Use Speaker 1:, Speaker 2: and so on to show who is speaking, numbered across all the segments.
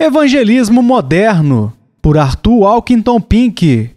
Speaker 1: Evangelismo Moderno, por Arthur Alkington Pink.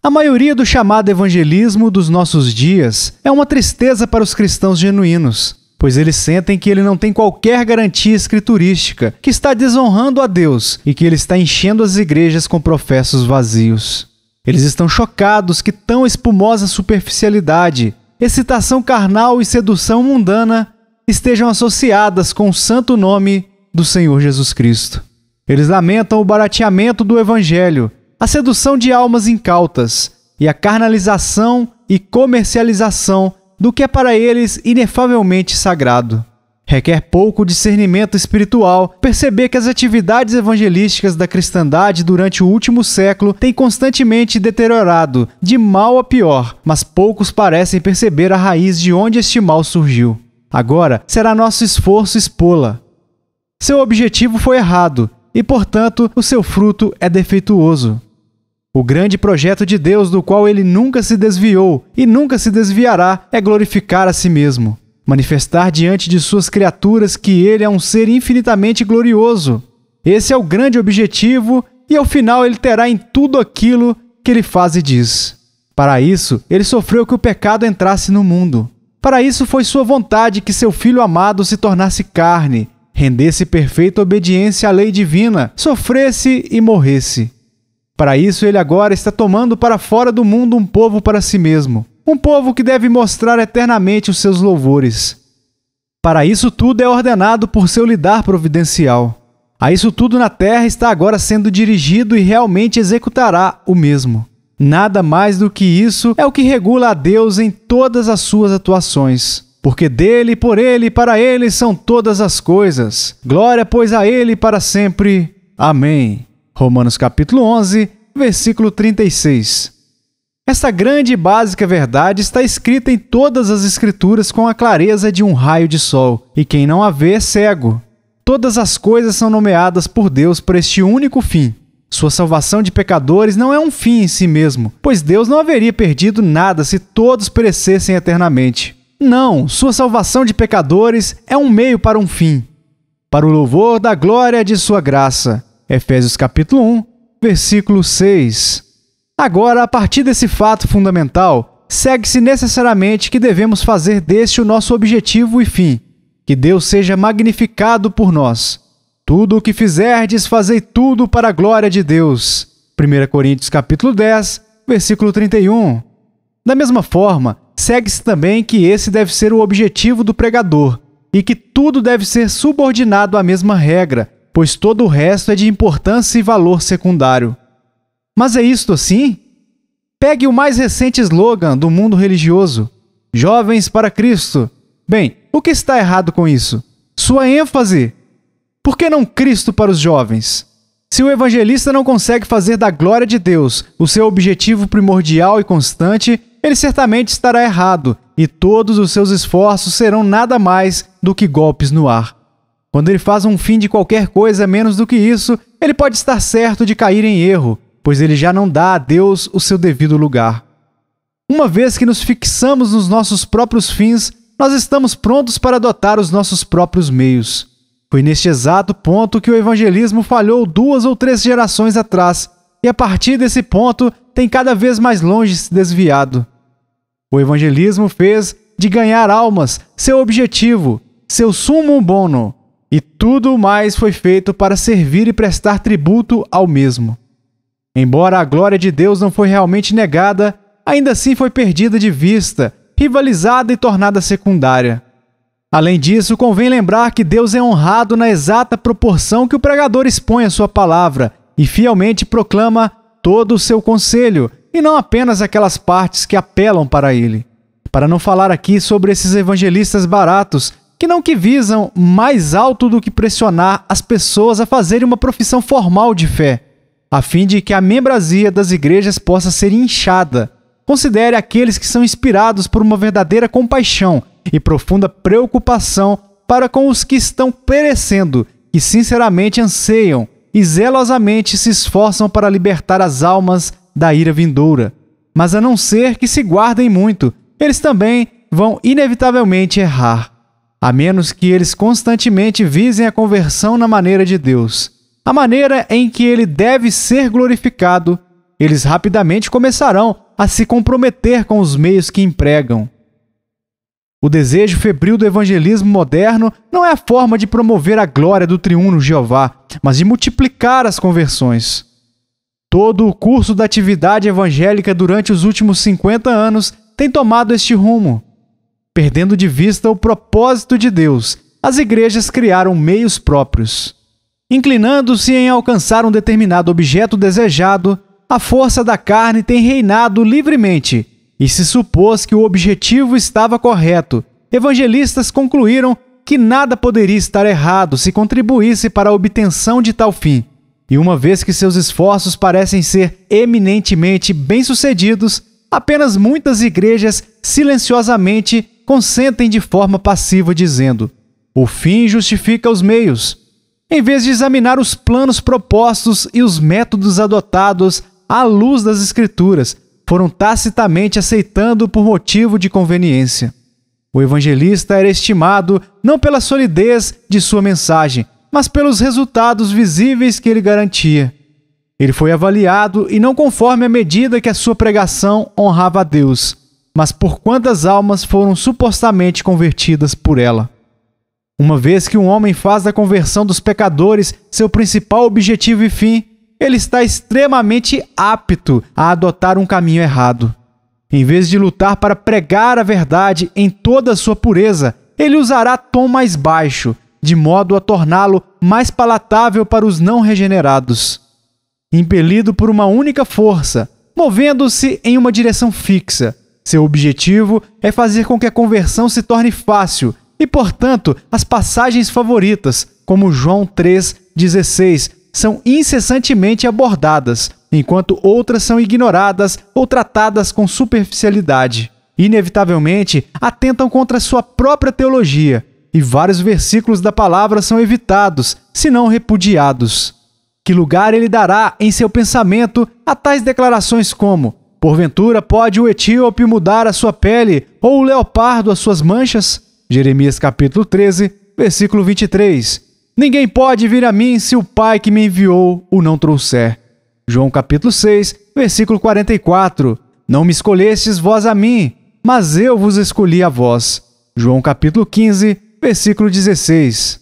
Speaker 1: A maioria do chamado evangelismo dos nossos dias é uma tristeza para os cristãos genuínos, pois eles sentem que ele não tem qualquer garantia escriturística, que está desonrando a Deus e que ele está enchendo as igrejas com professos vazios. Eles estão chocados que tão espumosa superficialidade, excitação carnal e sedução mundana estejam associadas com o santo nome do Senhor Jesus Cristo. Eles lamentam o barateamento do Evangelho, a sedução de almas incautas e a carnalização e comercialização do que é para eles inefavelmente sagrado. Requer pouco discernimento espiritual perceber que as atividades evangelísticas da cristandade durante o último século têm constantemente deteriorado, de mal a pior, mas poucos parecem perceber a raiz de onde este mal surgiu. Agora será nosso esforço expô-la. Seu objetivo foi errado e, portanto, o seu fruto é defeituoso. O grande projeto de Deus, do qual ele nunca se desviou e nunca se desviará, é glorificar a si mesmo, manifestar diante de suas criaturas que ele é um ser infinitamente glorioso. Esse é o grande objetivo, e ao final ele terá em tudo aquilo que ele faz e diz. Para isso, ele sofreu que o pecado entrasse no mundo. Para isso foi sua vontade que seu filho amado se tornasse carne, rendesse perfeita obediência à lei divina, sofresse e morresse. Para isso, ele agora está tomando para fora do mundo um povo para si mesmo, um povo que deve mostrar eternamente os seus louvores. Para isso tudo é ordenado por seu lidar providencial. A isso tudo na terra está agora sendo dirigido e realmente executará o mesmo. Nada mais do que isso é o que regula a Deus em todas as suas atuações. Porque dele, por ele e para ele são todas as coisas. Glória, pois, a ele para sempre. Amém. Romanos capítulo 11, versículo 36. Esta grande e básica verdade está escrita em todas as Escrituras com a clareza de um raio de sol, e quem não a vê é cego. Todas as coisas são nomeadas por Deus para este único fim. Sua salvação de pecadores não é um fim em si mesmo, pois Deus não haveria perdido nada se todos perecessem eternamente. Não, sua salvação de pecadores é um meio para um fim, para o louvor da glória de sua graça. Efésios capítulo 1, versículo 6. Agora, a partir desse fato fundamental, segue-se necessariamente que devemos fazer deste o nosso objetivo e fim, que Deus seja magnificado por nós. Tudo o que fizerdes, fazei tudo para a glória de Deus. 1 Coríntios capítulo 10, versículo 31. Da mesma forma, Segue-se também que esse deve ser o objetivo do pregador e que tudo deve ser subordinado à mesma regra, pois todo o resto é de importância e valor secundário. Mas é isto assim? Pegue o mais recente slogan do mundo religioso: Jovens para Cristo. Bem, o que está errado com isso? Sua ênfase. Por que não Cristo para os jovens? Se o evangelista não consegue fazer da glória de Deus o seu objetivo primordial e constante, ele certamente estará errado e todos os seus esforços serão nada mais do que golpes no ar. Quando ele faz um fim de qualquer coisa menos do que isso, ele pode estar certo de cair em erro, pois ele já não dá a Deus o seu devido lugar. Uma vez que nos fixamos nos nossos próprios fins, nós estamos prontos para adotar os nossos próprios meios. Foi neste exato ponto que o evangelismo falhou duas ou três gerações atrás, e a partir desse ponto tem cada vez mais longe se desviado. O evangelismo fez de ganhar almas seu objetivo, seu sumo bono, e tudo mais foi feito para servir e prestar tributo ao mesmo. Embora a glória de Deus não foi realmente negada, ainda assim foi perdida de vista, rivalizada e tornada secundária. Além disso, convém lembrar que Deus é honrado na exata proporção que o pregador expõe a sua palavra e fielmente proclama todo o seu conselho, e não apenas aquelas partes que apelam para ele. Para não falar aqui sobre esses evangelistas baratos que não que visam mais alto do que pressionar as pessoas a fazerem uma profissão formal de fé, a fim de que a membrasia das igrejas possa ser inchada. Considere aqueles que são inspirados por uma verdadeira compaixão e profunda preocupação para com os que estão perecendo, que sinceramente anseiam e zelosamente se esforçam para libertar as almas da ira vindoura. Mas a não ser que se guardem muito, eles também vão inevitavelmente errar, a menos que eles constantemente visem a conversão na maneira de Deus. A maneira em que ele deve ser glorificado, eles rapidamente começarão a se comprometer com os meios que empregam. O desejo febril do evangelismo moderno não é a forma de promover a glória do triuno Jeová, mas de multiplicar as conversões. Todo o curso da atividade evangélica durante os últimos 50 anos tem tomado este rumo. Perdendo de vista o propósito de Deus, as igrejas criaram meios próprios. Inclinando-se em alcançar um determinado objeto desejado, a força da carne tem reinado livremente, e se supôs que o objetivo estava correto, evangelistas concluíram que nada poderia estar errado se contribuísse para a obtenção de tal fim. E uma vez que seus esforços parecem ser eminentemente bem-sucedidos, apenas muitas igrejas silenciosamente consentem de forma passiva, dizendo: o fim justifica os meios. Em vez de examinar os planos propostos e os métodos adotados à luz das Escrituras, foram tacitamente aceitando por motivo de conveniência. O evangelista era estimado não pela solidez de sua mensagem, mas pelos resultados visíveis que ele garantia. Ele foi avaliado e não conforme a medida que a sua pregação honrava a Deus, mas por quantas almas foram supostamente convertidas por ela. Uma vez que um homem faz da conversão dos pecadores seu principal objetivo e fim, ele está extremamente apto a adotar um caminho errado. Em vez de lutar para pregar a verdade em toda a sua pureza, ele usará tom mais baixo, de modo a torná-lo mais palatável para os não regenerados. Impelido por uma única força, movendo-se em uma direção fixa, seu objetivo é fazer com que a conversão se torne fácil e, portanto, as passagens favoritas, como João 3,16, são incessantemente abordadas, enquanto outras são ignoradas ou tratadas com superficialidade. Inevitavelmente, atentam contra sua própria teologia e vários versículos da palavra são evitados, se não repudiados. Que lugar ele dará em seu pensamento a tais declarações como: Porventura pode o etíope mudar a sua pele ou o leopardo as suas manchas? Jeremias capítulo 13, versículo 23. Ninguém pode vir a mim se o Pai que me enviou o não trouxer. João capítulo 6, versículo 44. Não me escolhestes vós a mim, mas eu vos escolhi a vós. João capítulo 15, Versículo 16.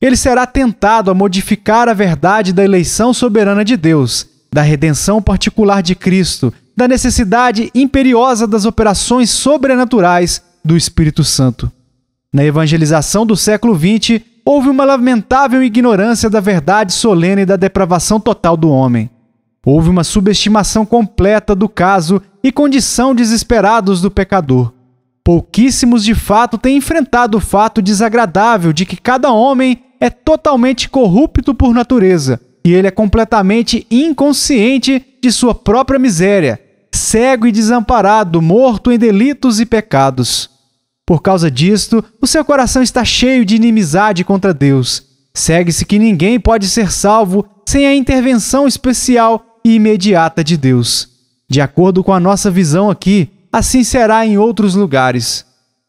Speaker 1: Ele será tentado a modificar a verdade da eleição soberana de Deus, da redenção particular de Cristo, da necessidade imperiosa das operações sobrenaturais do Espírito Santo. Na evangelização do século XX, houve uma lamentável ignorância da verdade solene da depravação total do homem. Houve uma subestimação completa do caso e condição desesperados do pecador. Pouquíssimos de fato têm enfrentado o fato desagradável de que cada homem é totalmente corrupto por natureza e ele é completamente inconsciente de sua própria miséria, cego e desamparado, morto em delitos e pecados. Por causa disto, o seu coração está cheio de inimizade contra Deus. Segue-se que ninguém pode ser salvo sem a intervenção especial e imediata de Deus. De acordo com a nossa visão aqui, assim será em outros lugares.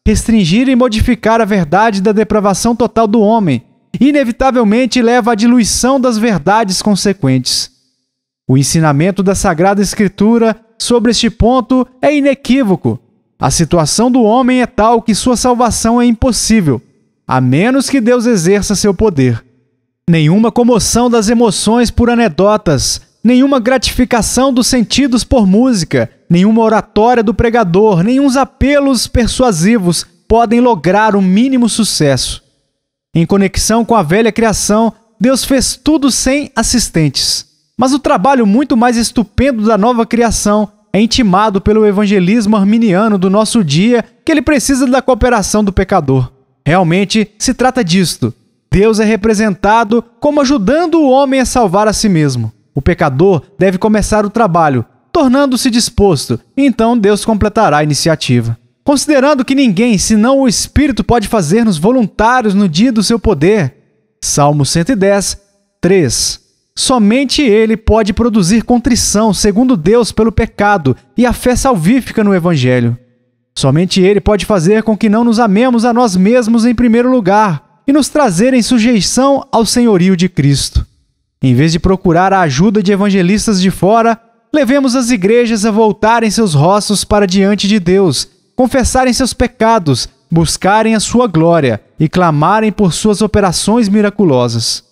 Speaker 1: Restringir e modificar a verdade da depravação total do homem inevitavelmente leva à diluição das verdades consequentes. O ensinamento da Sagrada Escritura sobre este ponto é inequívoco. A situação do homem é tal que sua salvação é impossível, a menos que Deus exerça seu poder. Nenhuma comoção das emoções por anedotas, nenhuma gratificação dos sentidos por música, Nenhuma oratória do pregador, nenhum apelos persuasivos podem lograr o mínimo sucesso. Em conexão com a velha criação, Deus fez tudo sem assistentes. Mas o trabalho muito mais estupendo da nova criação é intimado pelo evangelismo arminiano do nosso dia que ele precisa da cooperação do pecador. Realmente se trata disto. Deus é representado como ajudando o homem a salvar a si mesmo. O pecador deve começar o trabalho, tornando-se disposto, então Deus completará a iniciativa. Considerando que ninguém, senão o Espírito, pode fazer-nos voluntários no dia do seu poder. Salmo 110, 3. Somente ele pode produzir contrição, segundo Deus, pelo pecado e a fé salvífica no Evangelho. Somente ele pode fazer com que não nos amemos a nós mesmos em primeiro lugar e nos trazer em sujeição ao senhorio de Cristo. Em vez de procurar a ajuda de evangelistas de fora, Levemos as igrejas a voltarem seus rostos para diante de Deus, confessarem seus pecados, buscarem a sua glória e clamarem por suas operações miraculosas.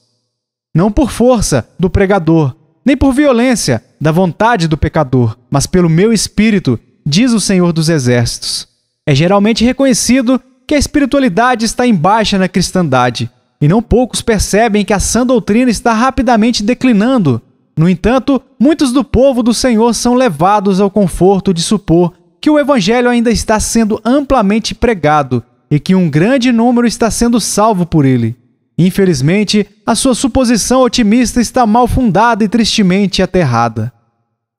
Speaker 1: Não por força do pregador, nem por violência da vontade do pecador, mas pelo meu espírito, diz o Senhor dos Exércitos. É geralmente reconhecido que a espiritualidade está em baixa na cristandade, e não poucos percebem que a sã doutrina está rapidamente declinando no entanto, muitos do povo do Senhor são levados ao conforto de supor que o Evangelho ainda está sendo amplamente pregado e que um grande número está sendo salvo por ele. Infelizmente, a sua suposição otimista está mal fundada e tristemente aterrada.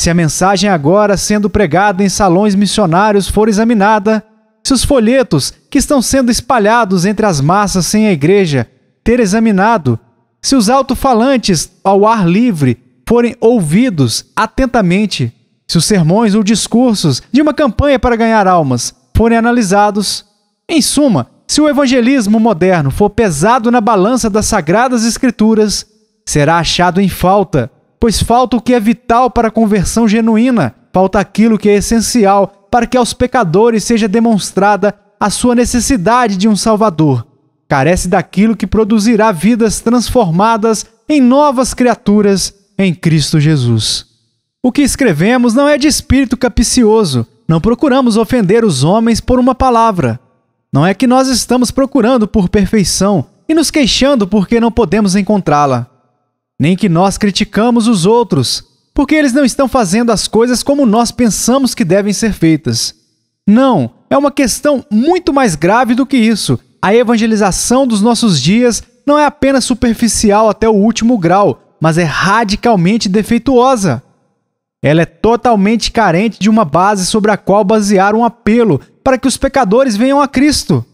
Speaker 1: Se a mensagem agora sendo pregada em salões missionários for examinada, se os folhetos que estão sendo espalhados entre as massas sem a igreja ter examinado, se os alto-falantes ao ar livre forem ouvidos atentamente, se os sermões ou discursos de uma campanha para ganhar almas forem analisados, em suma, se o evangelismo moderno for pesado na balança das sagradas escrituras, será achado em falta, pois falta o que é vital para a conversão genuína, falta aquilo que é essencial para que aos pecadores seja demonstrada a sua necessidade de um Salvador. Carece daquilo que produzirá vidas transformadas em novas criaturas em Cristo Jesus. O que escrevemos não é de espírito capicioso, não procuramos ofender os homens por uma palavra. Não é que nós estamos procurando por perfeição e nos queixando porque não podemos encontrá-la. Nem que nós criticamos os outros, porque eles não estão fazendo as coisas como nós pensamos que devem ser feitas. Não, é uma questão muito mais grave do que isso. A evangelização dos nossos dias não é apenas superficial até o último grau, mas é radicalmente defeituosa. Ela é totalmente carente de uma base sobre a qual basear um apelo para que os pecadores venham a Cristo.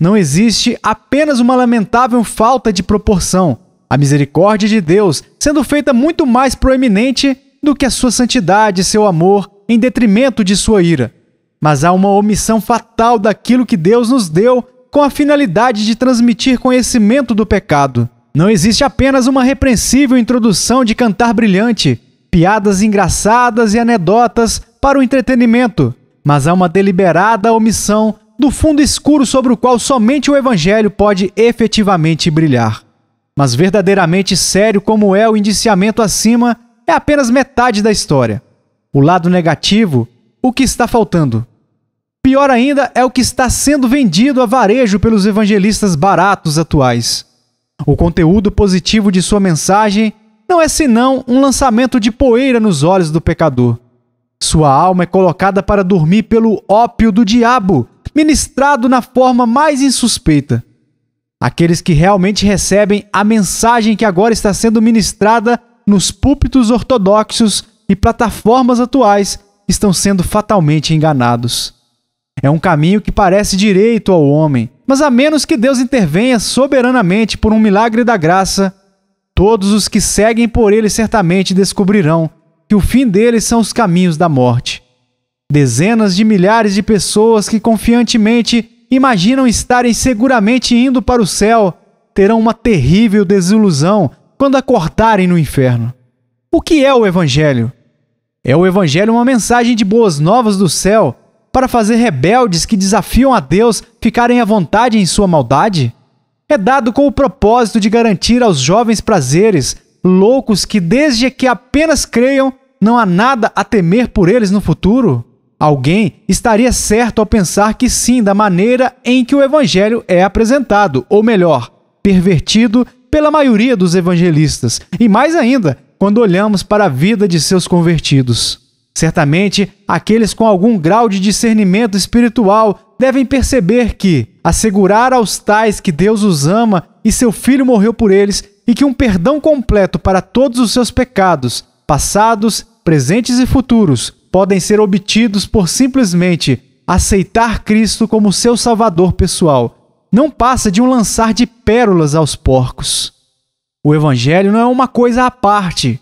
Speaker 1: Não existe apenas uma lamentável falta de proporção, a misericórdia de Deus sendo feita muito mais proeminente do que a sua santidade e seu amor em detrimento de sua ira. Mas há uma omissão fatal daquilo que Deus nos deu com a finalidade de transmitir conhecimento do pecado. Não existe apenas uma repreensível introdução de cantar brilhante, piadas engraçadas e anedotas para o entretenimento, mas há uma deliberada omissão do fundo escuro sobre o qual somente o Evangelho pode efetivamente brilhar. Mas verdadeiramente sério como é o indiciamento acima, é apenas metade da história. O lado negativo, o que está faltando. Pior ainda é o que está sendo vendido a varejo pelos evangelistas baratos atuais. O conteúdo positivo de sua mensagem não é senão um lançamento de poeira nos olhos do pecador. Sua alma é colocada para dormir pelo ópio do diabo, ministrado na forma mais insuspeita. Aqueles que realmente recebem a mensagem que agora está sendo ministrada nos púlpitos ortodoxos e plataformas atuais estão sendo fatalmente enganados. É um caminho que parece direito ao homem, mas a menos que Deus intervenha soberanamente por um milagre da graça, todos os que seguem por ele certamente descobrirão que o fim deles são os caminhos da morte. Dezenas de milhares de pessoas que confiantemente imaginam estarem seguramente indo para o céu terão uma terrível desilusão quando acordarem no inferno. O que é o Evangelho? É o Evangelho uma mensagem de boas novas do céu para fazer rebeldes que desafiam a Deus ficarem à vontade em sua maldade? É dado com o propósito de garantir aos jovens prazeres, loucos que, desde que apenas creiam, não há nada a temer por eles no futuro? Alguém estaria certo ao pensar que sim, da maneira em que o Evangelho é apresentado, ou melhor, pervertido pela maioria dos evangelistas, e mais ainda, quando olhamos para a vida de seus convertidos. Certamente, aqueles com algum grau de discernimento espiritual devem perceber que assegurar aos tais que Deus os ama e seu filho morreu por eles e que um perdão completo para todos os seus pecados, passados, presentes e futuros, podem ser obtidos por simplesmente aceitar Cristo como seu salvador pessoal. Não passa de um lançar de pérolas aos porcos. O evangelho não é uma coisa à parte,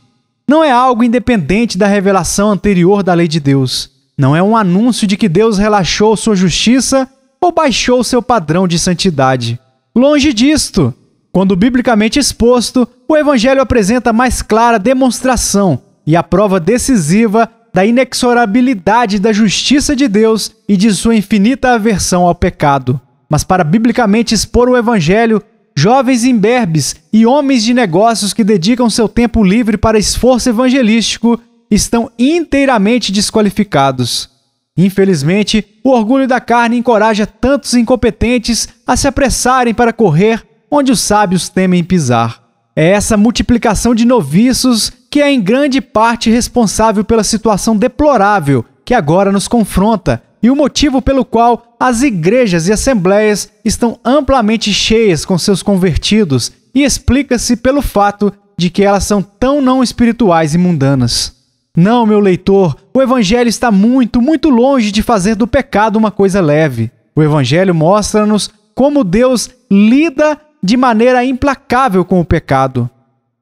Speaker 1: não é algo independente da revelação anterior da lei de Deus. Não é um anúncio de que Deus relaxou sua justiça ou baixou seu padrão de santidade. Longe disto! Quando biblicamente exposto, o Evangelho apresenta mais clara demonstração e a prova decisiva da inexorabilidade da justiça de Deus e de sua infinita aversão ao pecado. Mas para biblicamente expor o Evangelho, jovens imberbes e homens de negócios que dedicam seu tempo livre para esforço evangelístico estão inteiramente desqualificados. Infelizmente, o orgulho da carne encoraja tantos incompetentes a se apressarem para correr onde os sábios temem pisar. É essa multiplicação de noviços que é em grande parte responsável pela situação deplorável que agora nos confronta, e o motivo pelo qual as igrejas e assembleias estão amplamente cheias com seus convertidos e explica-se pelo fato de que elas são tão não espirituais e mundanas. Não, meu leitor, o Evangelho está muito, muito longe de fazer do pecado uma coisa leve. O Evangelho mostra-nos como Deus lida de maneira implacável com o pecado.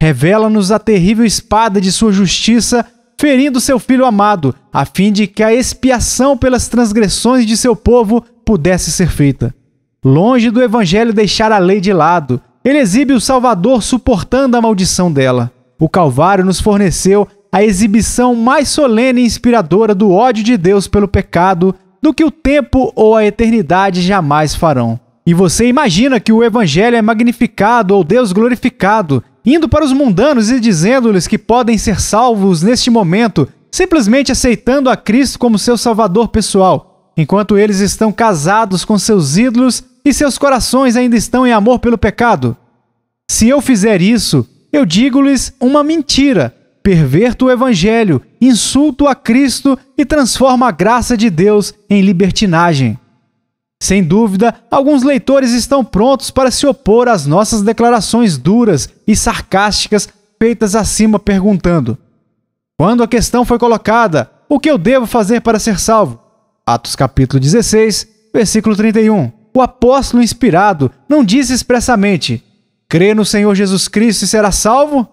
Speaker 1: Revela-nos a terrível espada de sua justiça ferindo seu filho amado, a fim de que a expiação pelas transgressões de seu povo pudesse ser feita. Longe do evangelho deixar a lei de lado, ele exibe o Salvador suportando a maldição dela. O Calvário nos forneceu a exibição mais solene e inspiradora do ódio de Deus pelo pecado do que o tempo ou a eternidade jamais farão. E você imagina que o Evangelho é magnificado ou Deus glorificado indo para os mundanos e dizendo-lhes que podem ser salvos neste momento, simplesmente aceitando a Cristo como seu salvador pessoal, enquanto eles estão casados com seus ídolos e seus corações ainda estão em amor pelo pecado. Se eu fizer isso, eu digo-lhes uma mentira, perverto o evangelho, insulto a Cristo e transformo a graça de Deus em libertinagem. Sem dúvida, alguns leitores estão prontos para se opor às nossas declarações duras e sarcásticas feitas acima perguntando: Quando a questão foi colocada, o que eu devo fazer para ser salvo? Atos capítulo 16, versículo 31. O apóstolo inspirado não diz expressamente: Crê no Senhor Jesus Cristo e será salvo?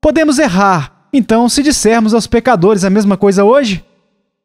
Speaker 1: Podemos errar, então, se dissermos aos pecadores a mesma coisa hoje?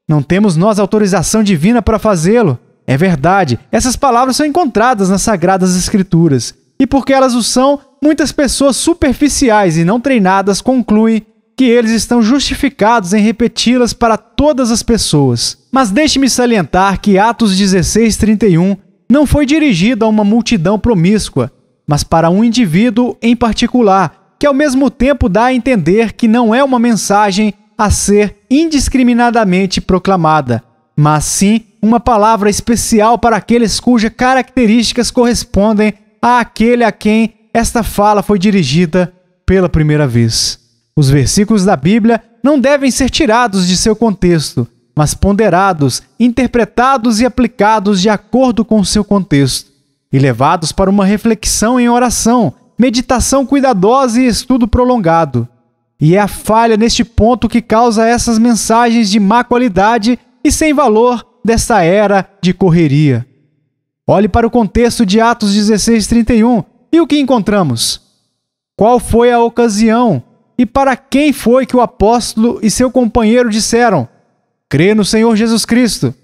Speaker 1: Não temos nós autorização divina para fazê-lo. É verdade, essas palavras são encontradas nas Sagradas Escrituras, e porque elas o são, muitas pessoas superficiais e não treinadas concluem que eles estão justificados em repeti-las para todas as pessoas. Mas deixe-me salientar que Atos 16:31 não foi dirigido a uma multidão promíscua, mas para um indivíduo em particular, que ao mesmo tempo dá a entender que não é uma mensagem a ser indiscriminadamente proclamada, mas sim uma palavra especial para aqueles cujas características correspondem àquele a quem esta fala foi dirigida pela primeira vez. Os versículos da Bíblia não devem ser tirados de seu contexto, mas ponderados, interpretados e aplicados de acordo com seu contexto, e levados para uma reflexão em oração, meditação cuidadosa e estudo prolongado. E é a falha neste ponto que causa essas mensagens de má qualidade e sem valor dessa era de correria. Olhe para o contexto de Atos 16, 31 e o que encontramos? Qual foi a ocasião e para quem foi que o apóstolo e seu companheiro disseram: crê no Senhor Jesus Cristo?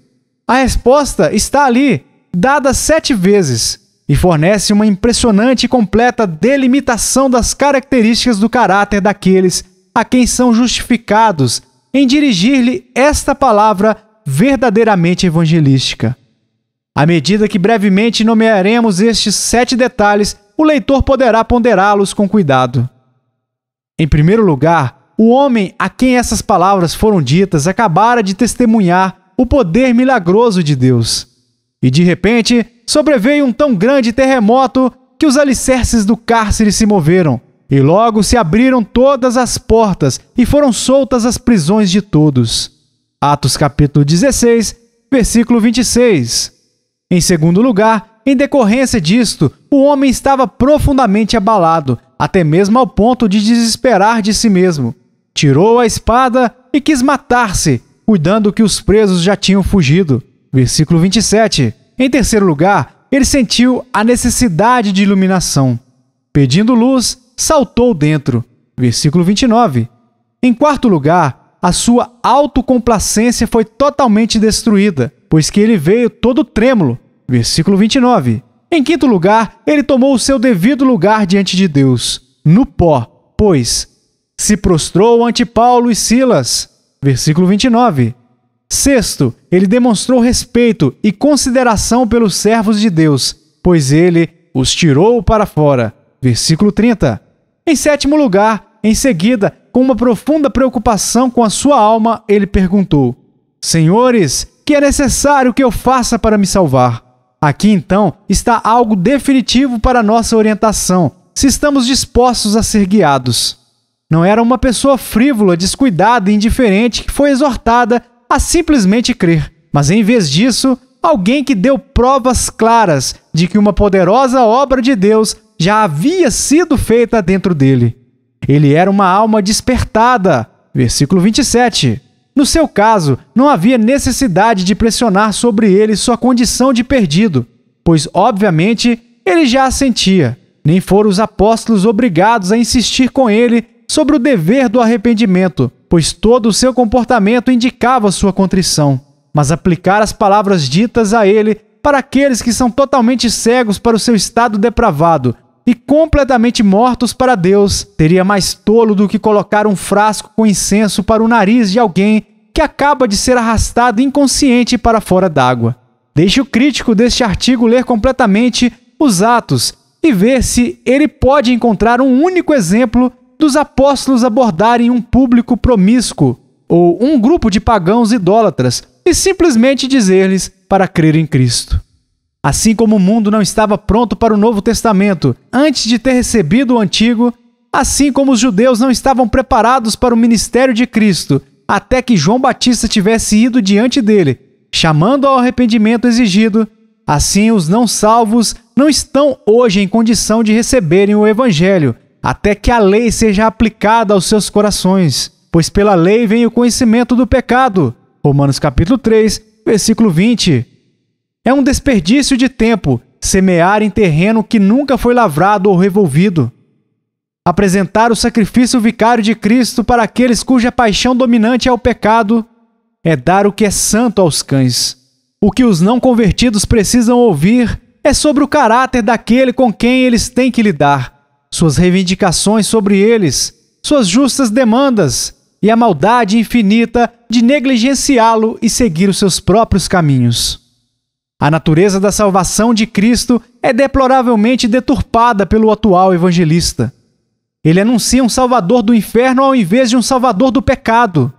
Speaker 1: A resposta está ali, dada sete vezes, e fornece uma impressionante e completa delimitação das características do caráter daqueles a quem são justificados em dirigir-lhe esta palavra verdadeiramente evangelística. À medida que brevemente nomearemos estes sete detalhes, o leitor poderá ponderá-los com cuidado. Em primeiro lugar, o homem a quem essas palavras foram ditas acabara de testemunhar o poder milagroso de Deus. E de repente, sobreveio um tão grande terremoto que os alicerces do cárcere se moveram, e logo se abriram todas as portas e foram soltas as prisões de todos. Atos capítulo 16, versículo 26. Em segundo lugar, em decorrência disto, o homem estava profundamente abalado, até mesmo ao ponto de desesperar de si mesmo. Tirou a espada e quis matar-se, cuidando que os presos já tinham fugido. Versículo 27. Em terceiro lugar, ele sentiu a necessidade de iluminação. Pedindo luz, saltou dentro. Versículo 29. Em quarto lugar, a sua autocomplacência foi totalmente destruída, pois que ele veio todo trêmulo. Versículo 29. Em quinto lugar, ele tomou o seu devido lugar diante de Deus, no pó, pois se prostrou ante Paulo e Silas. Versículo 29. Sexto, ele demonstrou respeito e consideração pelos servos de Deus, pois ele os tirou para fora. Versículo 30. Em sétimo lugar, em seguida, com uma profunda preocupação com a sua alma, ele perguntou: Senhores, que é necessário que eu faça para me salvar? Aqui então está algo definitivo para nossa orientação, se estamos dispostos a ser guiados. Não era uma pessoa frívola, descuidada e indiferente que foi exortada a simplesmente crer, mas em vez disso, alguém que deu provas claras de que uma poderosa obra de Deus já havia sido feita dentro dele. Ele era uma alma despertada. Versículo 27. No seu caso, não havia necessidade de pressionar sobre ele sua condição de perdido, pois, obviamente, ele já a sentia. Nem foram os apóstolos obrigados a insistir com ele sobre o dever do arrependimento, pois todo o seu comportamento indicava sua contrição. Mas aplicar as palavras ditas a ele para aqueles que são totalmente cegos para o seu estado depravado e completamente mortos para Deus, teria mais tolo do que colocar um frasco com incenso para o nariz de alguém que acaba de ser arrastado inconsciente para fora d'água. Deixe o crítico deste artigo ler completamente os Atos e ver se ele pode encontrar um único exemplo dos apóstolos abordarem um público promíscuo ou um grupo de pagãos idólatras e simplesmente dizer-lhes para crer em Cristo. Assim como o mundo não estava pronto para o Novo Testamento antes de ter recebido o Antigo, assim como os judeus não estavam preparados para o ministério de Cristo até que João Batista tivesse ido diante dele, chamando ao arrependimento exigido, assim os não salvos não estão hoje em condição de receberem o Evangelho até que a lei seja aplicada aos seus corações, pois pela lei vem o conhecimento do pecado. Romanos capítulo 3, versículo 20. É um desperdício de tempo semear em terreno que nunca foi lavrado ou revolvido. Apresentar o sacrifício vicário de Cristo para aqueles cuja paixão dominante é o pecado é dar o que é santo aos cães. O que os não convertidos precisam ouvir é sobre o caráter daquele com quem eles têm que lidar, suas reivindicações sobre eles, suas justas demandas e a maldade infinita de negligenciá-lo e seguir os seus próprios caminhos. A natureza da salvação de Cristo é deploravelmente deturpada pelo atual evangelista. Ele anuncia um salvador do inferno ao invés de um salvador do pecado.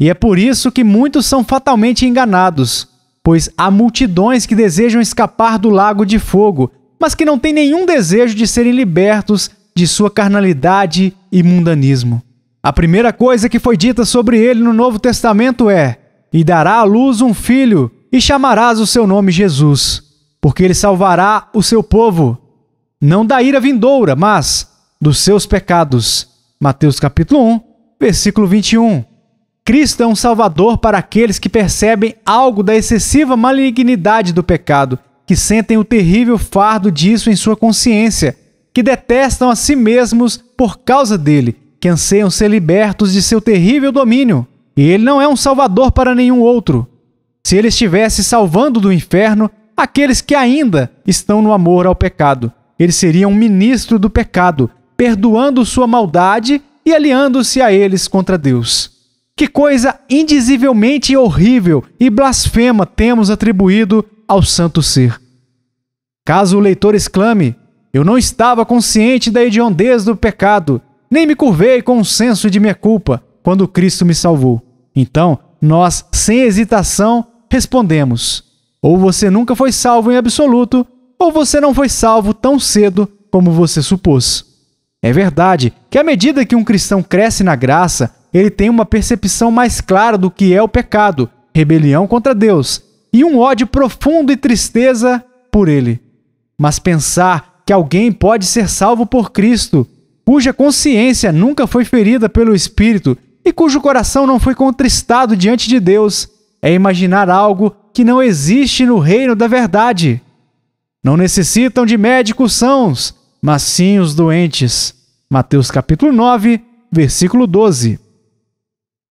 Speaker 1: E é por isso que muitos são fatalmente enganados, pois há multidões que desejam escapar do lago de fogo, mas que não têm nenhum desejo de serem libertos de sua carnalidade e mundanismo. A primeira coisa que foi dita sobre ele no Novo Testamento é: E dará à luz um filho, e chamarás o seu nome Jesus, porque ele salvará o seu povo, não da ira vindoura, mas dos seus pecados. Mateus capítulo 1, versículo 21. Cristo é um salvador para aqueles que percebem algo da excessiva malignidade do pecado, que sentem o terrível fardo disso em sua consciência, que detestam a si mesmos por causa dele, que anseiam ser libertos de seu terrível domínio. E ele não é um salvador para nenhum outro se ele estivesse salvando do inferno aqueles que ainda estão no amor ao pecado. Ele seria um ministro do pecado, perdoando sua maldade e aliando-se a eles contra Deus. Que coisa indizivelmente horrível e blasfema temos atribuído ao santo ser. Caso o leitor exclame: Eu não estava consciente da hediondez do pecado, nem me curvei com o um senso de minha culpa quando Cristo me salvou. Então, nós, sem hesitação, Respondemos: ou você nunca foi salvo em absoluto, ou você não foi salvo tão cedo como você supôs. É verdade que, à medida que um cristão cresce na graça, ele tem uma percepção mais clara do que é o pecado, rebelião contra Deus, e um ódio profundo e tristeza por ele. Mas pensar que alguém pode ser salvo por Cristo, cuja consciência nunca foi ferida pelo Espírito e cujo coração não foi contristado diante de Deus, é imaginar algo que não existe no reino da verdade. Não necessitam de médicos sãos, mas sim os doentes. Mateus capítulo 9, versículo 12.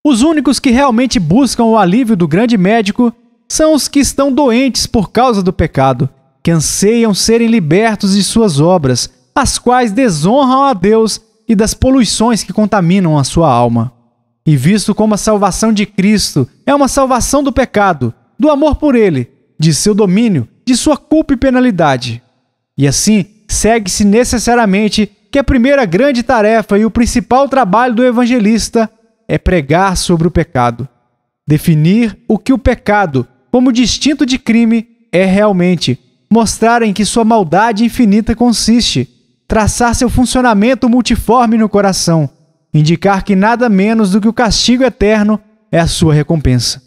Speaker 1: Os únicos que realmente buscam o alívio do grande médico são os que estão doentes por causa do pecado, que anseiam serem libertos de suas obras, as quais desonram a Deus e das poluições que contaminam a sua alma e visto como a salvação de Cristo é uma salvação do pecado, do amor por ele, de seu domínio, de sua culpa e penalidade. E assim, segue-se necessariamente que a primeira grande tarefa e o principal trabalho do evangelista é pregar sobre o pecado. Definir o que o pecado, como distinto de crime, é realmente, mostrar em que sua maldade infinita consiste, traçar seu funcionamento multiforme no coração indicar que nada menos do que o castigo eterno é a sua recompensa.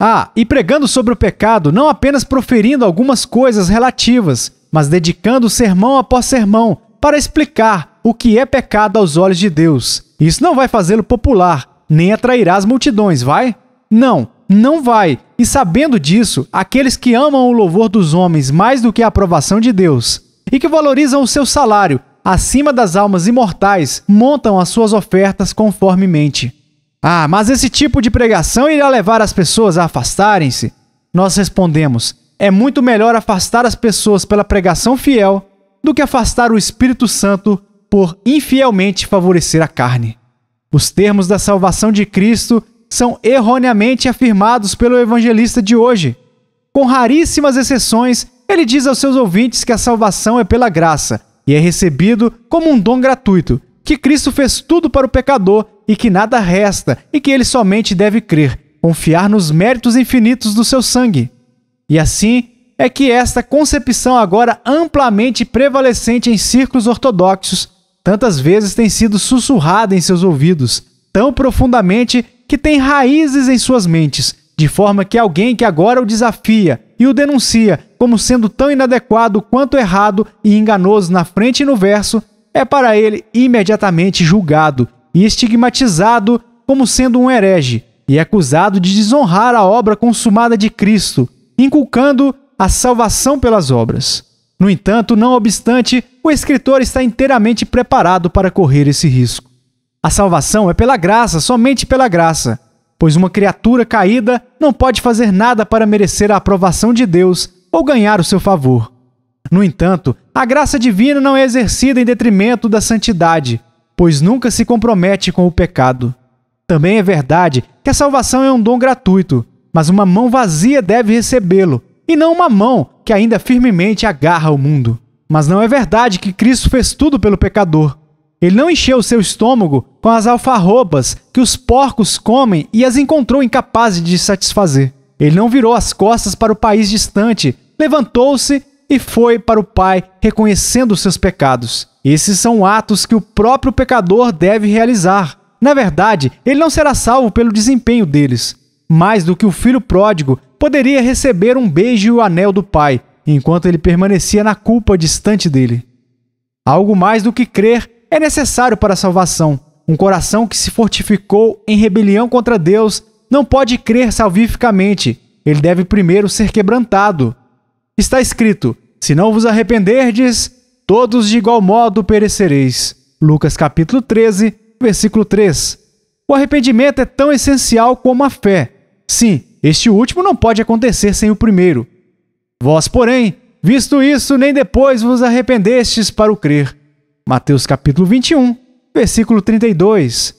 Speaker 1: Ah, e pregando sobre o pecado, não apenas proferindo algumas coisas relativas, mas dedicando sermão após sermão para explicar o que é pecado aos olhos de Deus. Isso não vai fazê-lo popular, nem atrairá as multidões, vai? Não, não vai. E sabendo disso, aqueles que amam o louvor dos homens mais do que a aprovação de Deus, e que valorizam o seu salário acima das almas imortais, montam as suas ofertas conformemente. Ah, mas esse tipo de pregação irá levar as pessoas a afastarem-se? Nós respondemos: é muito melhor afastar as pessoas pela pregação fiel do que afastar o Espírito Santo por infielmente favorecer a carne. Os termos da salvação de Cristo são erroneamente afirmados pelo evangelista de hoje. Com raríssimas exceções, ele diz aos seus ouvintes que a salvação é pela graça, e é recebido como um dom gratuito, que Cristo fez tudo para o pecador e que nada resta e que ele somente deve crer, confiar nos méritos infinitos do seu sangue. E assim é que esta concepção, agora amplamente prevalecente em círculos ortodoxos, tantas vezes tem sido sussurrada em seus ouvidos, tão profundamente que tem raízes em suas mentes, de forma que alguém que agora o desafia e o denuncia como sendo tão inadequado quanto errado e enganoso na frente e no verso, é para ele imediatamente julgado e estigmatizado como sendo um herege e acusado de desonrar a obra consumada de Cristo, inculcando a salvação pelas obras. No entanto, não obstante, o escritor está inteiramente preparado para correr esse risco. A salvação é pela graça, somente pela graça pois uma criatura caída não pode fazer nada para merecer a aprovação de Deus ou ganhar o seu favor. No entanto, a graça divina não é exercida em detrimento da santidade, pois nunca se compromete com o pecado. Também é verdade que a salvação é um dom gratuito, mas uma mão vazia deve recebê-lo, e não uma mão que ainda firmemente agarra o mundo. Mas não é verdade que Cristo fez tudo pelo pecador. Ele não encheu seu estômago com as alfarrobas que os porcos comem e as encontrou incapazes de satisfazer. Ele não virou as costas para o país distante, levantou-se e foi para o Pai reconhecendo seus pecados. Esses são atos que o próprio pecador deve realizar. Na verdade, ele não será salvo pelo desempenho deles. Mais do que o filho pródigo, poderia receber um beijo e o anel do Pai, enquanto ele permanecia na culpa distante dele. Algo mais do que crer é necessário para a salvação. Um coração que se fortificou em rebelião contra Deus não pode crer salvificamente, ele deve primeiro ser quebrantado. Está escrito: Se não vos arrependerdes, todos de igual modo perecereis. Lucas capítulo 13, versículo 3. O arrependimento é tão essencial como a fé. Sim, este último não pode acontecer sem o primeiro. Vós, porém, visto isso, nem depois vos arrependestes para o crer. Mateus capítulo 21, versículo 32.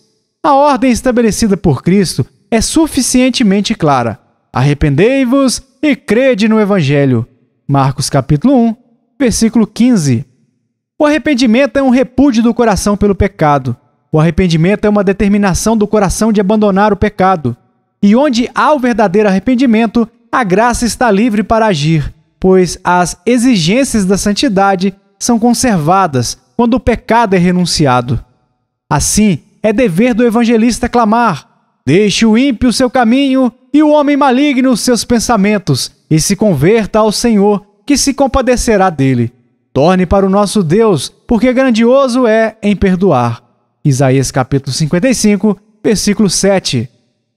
Speaker 1: A ordem estabelecida por Cristo é suficientemente clara. Arrependei-vos e crede no Evangelho. Marcos capítulo 1, versículo 15. O arrependimento é um repúdio do coração pelo pecado. O arrependimento é uma determinação do coração de abandonar o pecado. E onde há o verdadeiro arrependimento, a graça está livre para agir, pois as exigências da santidade são conservadas quando o pecado é renunciado. Assim, é dever do evangelista clamar: Deixe o ímpio seu caminho e o homem maligno seus pensamentos, e se converta ao Senhor, que se compadecerá dele. Torne para o nosso Deus, porque grandioso é em perdoar. Isaías capítulo 55, versículo 7.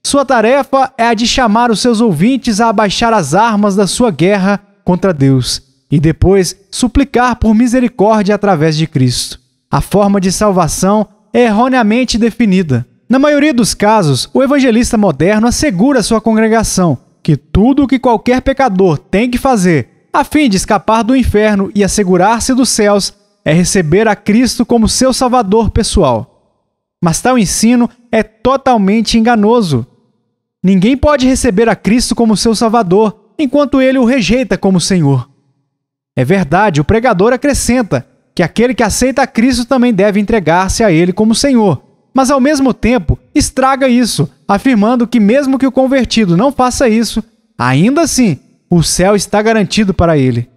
Speaker 1: Sua tarefa é a de chamar os seus ouvintes a abaixar as armas da sua guerra contra Deus e depois suplicar por misericórdia através de Cristo. A forma de salvação é erroneamente definida. Na maioria dos casos, o evangelista moderno assegura à sua congregação que tudo o que qualquer pecador tem que fazer a fim de escapar do inferno e assegurar-se dos céus é receber a Cristo como seu salvador pessoal. Mas tal ensino é totalmente enganoso. Ninguém pode receber a Cristo como seu salvador enquanto ele o rejeita como Senhor. É verdade, o pregador acrescenta que aquele que aceita a Cristo também deve entregar-se a ele como Senhor. Mas ao mesmo tempo, estraga isso, afirmando que mesmo que o convertido não faça isso, ainda assim, o céu está garantido para ele.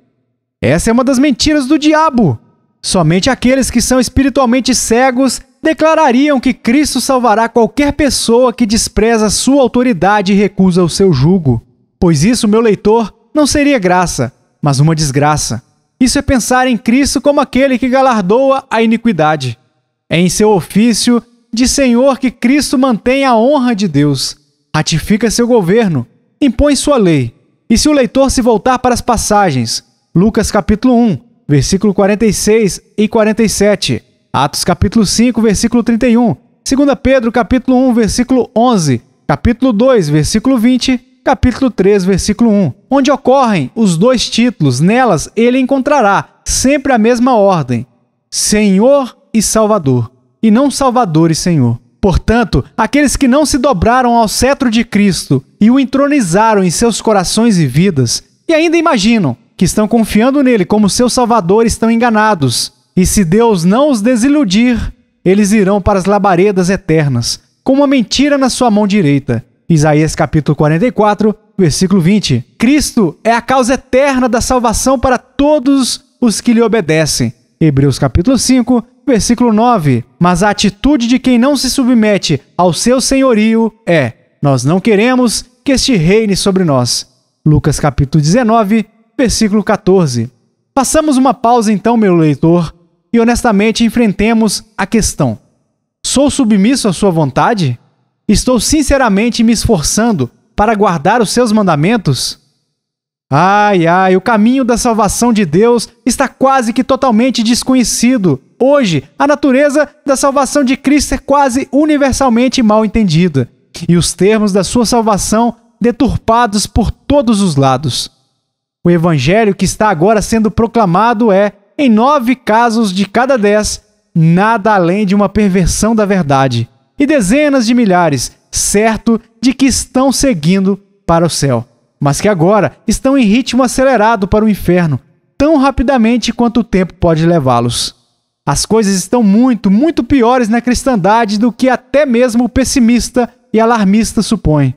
Speaker 1: Essa é uma das mentiras do diabo. Somente aqueles que são espiritualmente cegos declarariam que Cristo salvará qualquer pessoa que despreza sua autoridade e recusa o seu jugo. Pois isso, meu leitor, não seria graça, mas uma desgraça. Isso é pensar em Cristo como aquele que galardoa a iniquidade. É em seu ofício de Senhor que Cristo mantém a honra de Deus, ratifica seu governo, impõe sua lei. E se o leitor se voltar para as passagens, Lucas capítulo 1, versículo 46 e 47, Atos capítulo 5, versículo 31, 2 Pedro capítulo 1, versículo 11, capítulo 2, versículo 20, capítulo 3, versículo 1, onde ocorrem os dois títulos. Nelas ele encontrará sempre a mesma ordem: Senhor e Salvador, e não Salvador e Senhor. Portanto, aqueles que não se dobraram ao cetro de Cristo e o entronizaram em seus corações e vidas, e ainda imaginam que estão confiando nele como seu Salvador, estão enganados. E se Deus não os desiludir, eles irão para as labaredas eternas, com uma mentira na sua mão direita, Isaías capítulo 44, versículo 20. Cristo é a causa eterna da salvação para todos os que lhe obedecem. Hebreus capítulo 5, versículo 9. Mas a atitude de quem não se submete ao seu senhorio é: nós não queremos que este reine sobre nós. Lucas capítulo 19, versículo 14. Passamos uma pausa então, meu leitor, e honestamente enfrentemos a questão: sou submisso à sua vontade? Estou sinceramente me esforçando para guardar os seus mandamentos? Ai, ai, o caminho da salvação de Deus está quase que totalmente desconhecido. Hoje, a natureza da salvação de Cristo é quase universalmente mal entendida, e os termos da sua salvação deturpados por todos os lados. O evangelho que está agora sendo proclamado é, em nove casos de cada dez, nada além de uma perversão da verdade e dezenas de milhares, certo de que estão seguindo para o céu, mas que agora estão em ritmo acelerado para o inferno, tão rapidamente quanto o tempo pode levá-los. As coisas estão muito, muito piores na cristandade do que até mesmo o pessimista e alarmista supõe.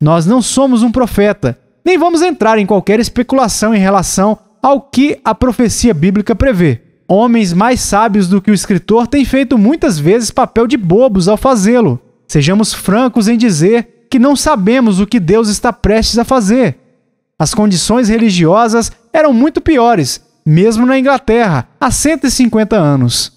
Speaker 1: Nós não somos um profeta, nem vamos entrar em qualquer especulação em relação ao que a profecia bíblica prevê. Homens mais sábios do que o escritor têm feito muitas vezes papel de bobos ao fazê-lo. Sejamos francos em dizer que não sabemos o que Deus está prestes a fazer. As condições religiosas eram muito piores, mesmo na Inglaterra, há 150 anos.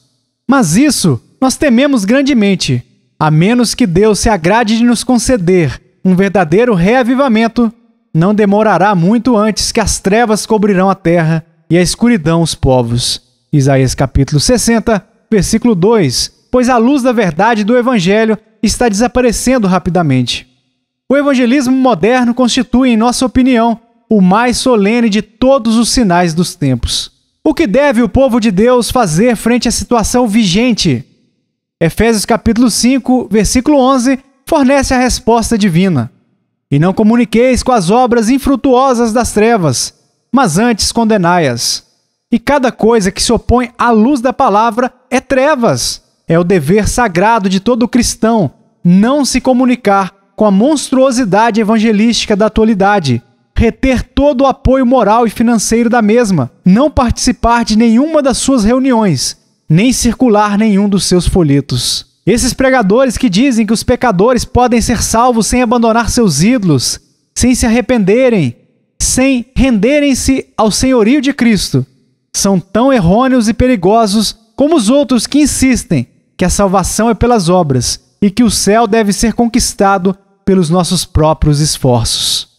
Speaker 1: Mas isso nós tememos grandemente, a menos que Deus se agrade de nos conceder um verdadeiro reavivamento, não demorará muito antes que as trevas cobrirão a terra e a escuridão os povos. Isaías capítulo 60, versículo 2, pois a luz da verdade do evangelho está desaparecendo rapidamente. O evangelismo moderno constitui, em nossa opinião, o mais solene de todos os sinais dos tempos. O que deve o povo de Deus fazer frente à situação vigente? Efésios capítulo 5, versículo 11, fornece a resposta divina. E não comuniqueis com as obras infrutuosas das trevas, mas antes condenai-as. E cada coisa que se opõe à luz da palavra é trevas. É o dever sagrado de todo cristão não se comunicar com a monstruosidade evangelística da atualidade, reter todo o apoio moral e financeiro da mesma, não participar de nenhuma das suas reuniões, nem circular nenhum dos seus folhetos. Esses pregadores que dizem que os pecadores podem ser salvos sem abandonar seus ídolos, sem se arrependerem, sem renderem-se ao senhorio de Cristo, são tão errôneos e perigosos como os outros que insistem que a salvação é pelas obras e que o céu deve ser conquistado pelos nossos próprios esforços.